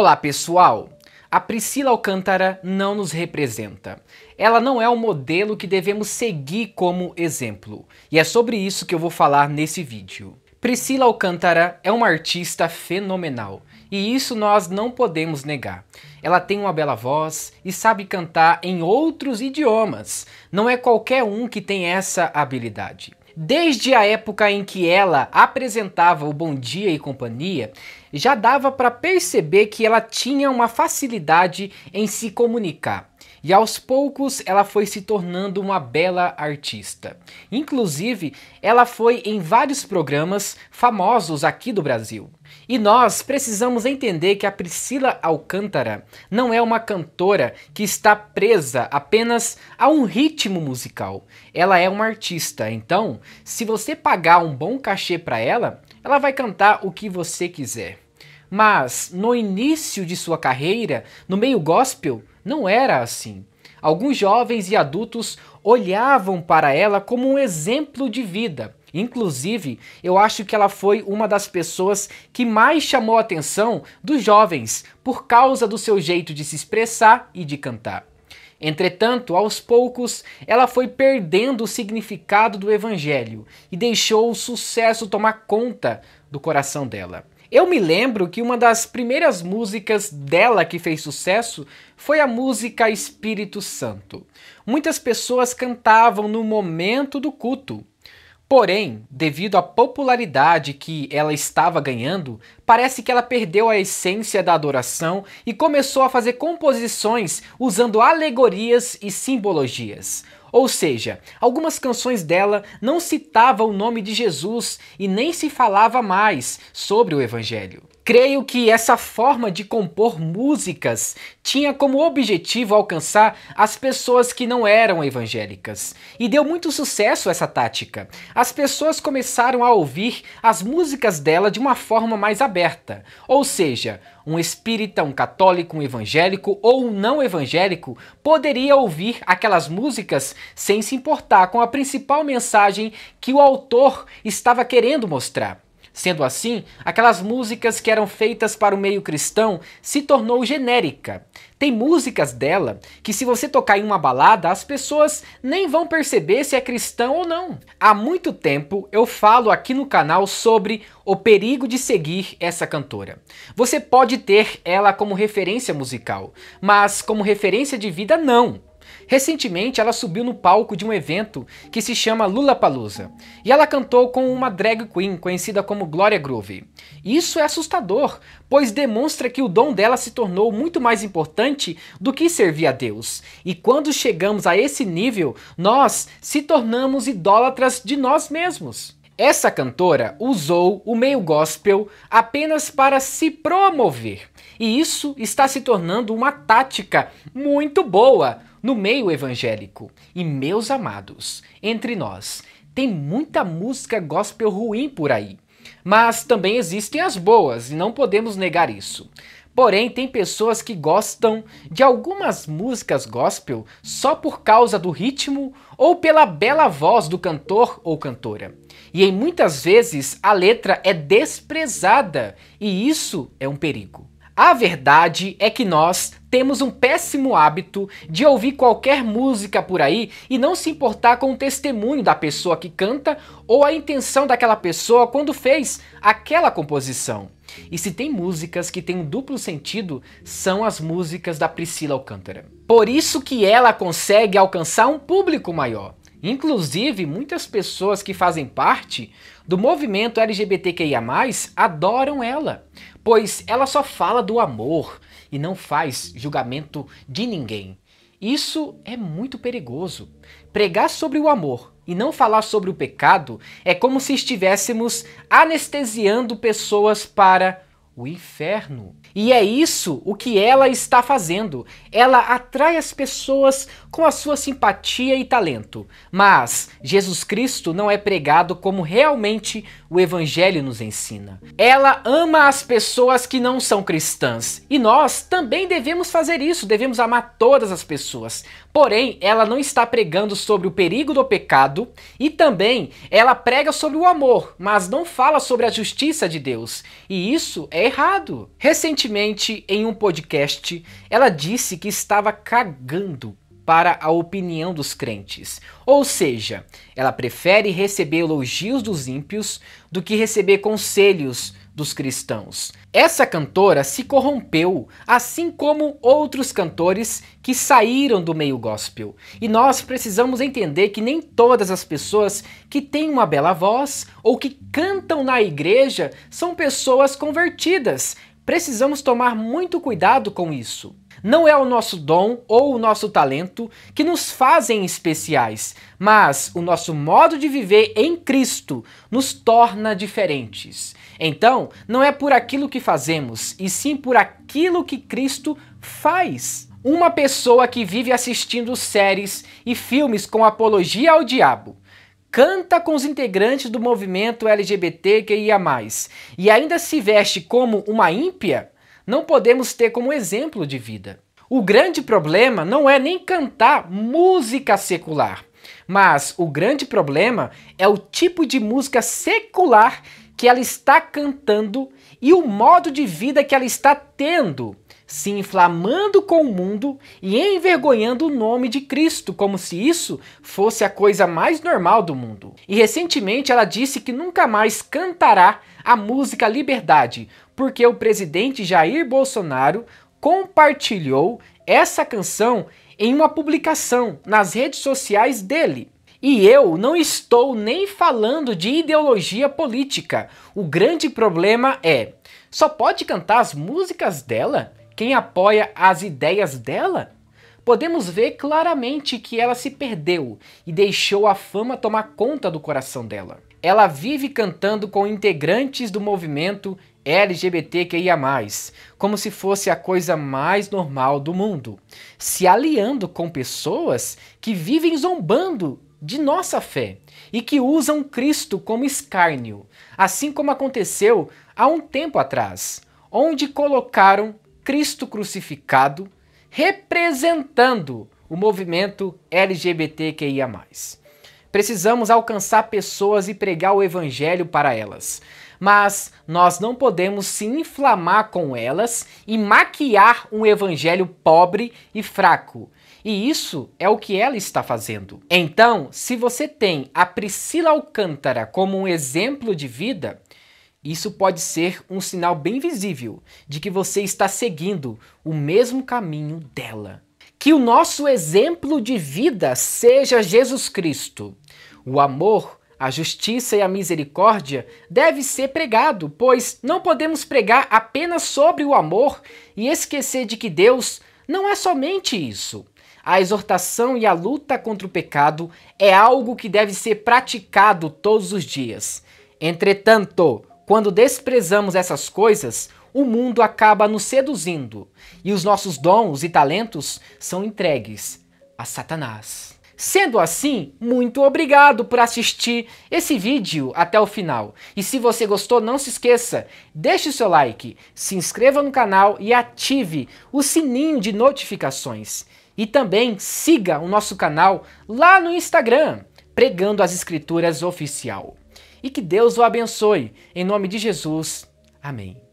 Olá, pessoal! A Priscila Alcântara não nos representa. Ela não é o modelo que devemos seguir como exemplo. E é sobre isso que eu vou falar nesse vídeo. Priscila Alcântara é uma artista fenomenal, e isso nós não podemos negar. Ela tem uma bela voz e sabe cantar em outros idiomas. Não é qualquer um que tem essa habilidade. Desde a época em que ela apresentava o Bom Dia e Companhia, já dava para perceber que ela tinha uma facilidade em se comunicar. E aos poucos ela foi se tornando uma bela artista. Inclusive, ela foi em vários programas famosos aqui do Brasil. E nós precisamos entender que a Priscila Alcântara não é uma cantora que está presa apenas a um ritmo musical. Ela é uma artista, então, se você pagar um bom cachê para ela, ela vai cantar o que você quiser. Mas no início de sua carreira, no meio gospel, não era assim. Alguns jovens e adultos olhavam para ela como um exemplo de vida. Inclusive, eu acho que ela foi uma das pessoas que mais chamou a atenção dos jovens por causa do seu jeito de se expressar e de cantar. Entretanto, aos poucos, ela foi perdendo o significado do evangelho e deixou o sucesso tomar conta do coração dela. Eu me lembro que uma das primeiras músicas dela que fez sucesso foi a música Espírito Santo. Muitas pessoas cantavam no momento do culto. Porém, devido à popularidade que ela estava ganhando, parece que ela perdeu a essência da adoração e começou a fazer composições usando alegorias e simbologias. Ou seja, algumas canções dela não citavam o nome de Jesus e nem se falava mais sobre o Evangelho. Creio que essa forma de compor músicas tinha como objetivo alcançar as pessoas que não eram evangélicas. E deu muito sucesso essa tática. As pessoas começaram a ouvir as músicas dela de uma forma mais aberta aberta. Ou seja, um espírita, um católico, um evangélico ou um não evangélico poderia ouvir aquelas músicas sem se importar com a principal mensagem que o autor estava querendo mostrar. Sendo assim, aquelas músicas que eram feitas para o meio cristão se tornou genérica. Tem músicas dela que se você tocar em uma balada, as pessoas nem vão perceber se é cristão ou não. Há muito tempo eu falo aqui no canal sobre o perigo de seguir essa cantora. Você pode ter ela como referência musical, mas como referência de vida não. Recentemente, ela subiu no palco de um evento que se chama Lula Palusa e ela cantou com uma drag queen conhecida como Gloria Groove. Isso é assustador, pois demonstra que o dom dela se tornou muito mais importante do que servir a Deus. E quando chegamos a esse nível, nós se tornamos idólatras de nós mesmos. Essa cantora usou o meio gospel apenas para se promover. E isso está se tornando uma tática muito boa no meio evangélico, e meus amados, entre nós, tem muita música gospel ruim por aí. Mas também existem as boas, e não podemos negar isso. Porém, tem pessoas que gostam de algumas músicas gospel só por causa do ritmo ou pela bela voz do cantor ou cantora. E em muitas vezes a letra é desprezada, e isso é um perigo. A verdade é que nós temos um péssimo hábito de ouvir qualquer música por aí e não se importar com o testemunho da pessoa que canta ou a intenção daquela pessoa quando fez aquela composição. E se tem músicas que têm um duplo sentido, são as músicas da Priscila Alcântara. Por isso que ela consegue alcançar um público maior. Inclusive, muitas pessoas que fazem parte do movimento LGBTQIA, adoram ela, pois ela só fala do amor e não faz julgamento de ninguém. Isso é muito perigoso. Pregar sobre o amor e não falar sobre o pecado é como se estivéssemos anestesiando pessoas para o inferno. E é isso o que ela está fazendo. Ela atrai as pessoas com a sua simpatia e talento. Mas Jesus Cristo não é pregado como realmente o Evangelho nos ensina. Ela ama as pessoas que não são cristãs. E nós também devemos fazer isso, devemos amar todas as pessoas. Porém, ela não está pregando sobre o perigo do pecado e também ela prega sobre o amor, mas não fala sobre a justiça de Deus. E isso é errado. Recentemente, em um podcast, ela disse que estava cagando para a opinião dos crentes. Ou seja, ela prefere receber elogios dos ímpios do que receber conselhos dos cristãos. Essa cantora se corrompeu, assim como outros cantores que saíram do meio gospel. E nós precisamos entender que nem todas as pessoas que têm uma bela voz ou que cantam na igreja são pessoas convertidas. Precisamos tomar muito cuidado com isso. Não é o nosso dom ou o nosso talento que nos fazem especiais, mas o nosso modo de viver em Cristo nos torna diferentes. Então, não é por aquilo que fazemos, e sim por aquilo que Cristo faz. Uma pessoa que vive assistindo séries e filmes com apologia ao diabo canta com os integrantes do movimento LGBTQIA, e ainda se veste como uma ímpia, não podemos ter como exemplo de vida. O grande problema não é nem cantar música secular, mas o grande problema é o tipo de música secular que ela está cantando e o modo de vida que ela está tendo se inflamando com o mundo e envergonhando o nome de Cristo, como se isso fosse a coisa mais normal do mundo. E recentemente ela disse que nunca mais cantará a música Liberdade, porque o presidente Jair Bolsonaro compartilhou essa canção em uma publicação nas redes sociais dele. E eu não estou nem falando de ideologia política. O grande problema é: só pode cantar as músicas dela? quem apoia as ideias dela? Podemos ver claramente que ela se perdeu e deixou a fama tomar conta do coração dela. Ela vive cantando com integrantes do movimento LGBTQIA, como se fosse a coisa mais normal do mundo, se aliando com pessoas que vivem zombando de nossa fé e que usam Cristo como escárnio, assim como aconteceu há um tempo atrás, onde colocaram Cristo crucificado, representando o movimento LGBTQIA. Precisamos alcançar pessoas e pregar o evangelho para elas. Mas nós não podemos se inflamar com elas e maquiar um evangelho pobre e fraco. E isso é o que ela está fazendo. Então, se você tem a Priscila Alcântara como um exemplo de vida, isso pode ser um sinal bem visível de que você está seguindo o mesmo caminho dela. Que o nosso exemplo de vida seja Jesus Cristo. O amor, a justiça e a misericórdia deve ser pregado, pois não podemos pregar apenas sobre o amor e esquecer de que Deus não é somente isso. A exortação e a luta contra o pecado é algo que deve ser praticado todos os dias. Entretanto, quando desprezamos essas coisas, o mundo acaba nos seduzindo e os nossos dons e talentos são entregues a Satanás. Sendo assim, muito obrigado por assistir esse vídeo até o final. E se você gostou, não se esqueça, deixe o seu like, se inscreva no canal e ative o sininho de notificações. E também siga o nosso canal lá no Instagram, Pregando as Escrituras Oficial e que Deus o abençoe. Em nome de Jesus. Amém.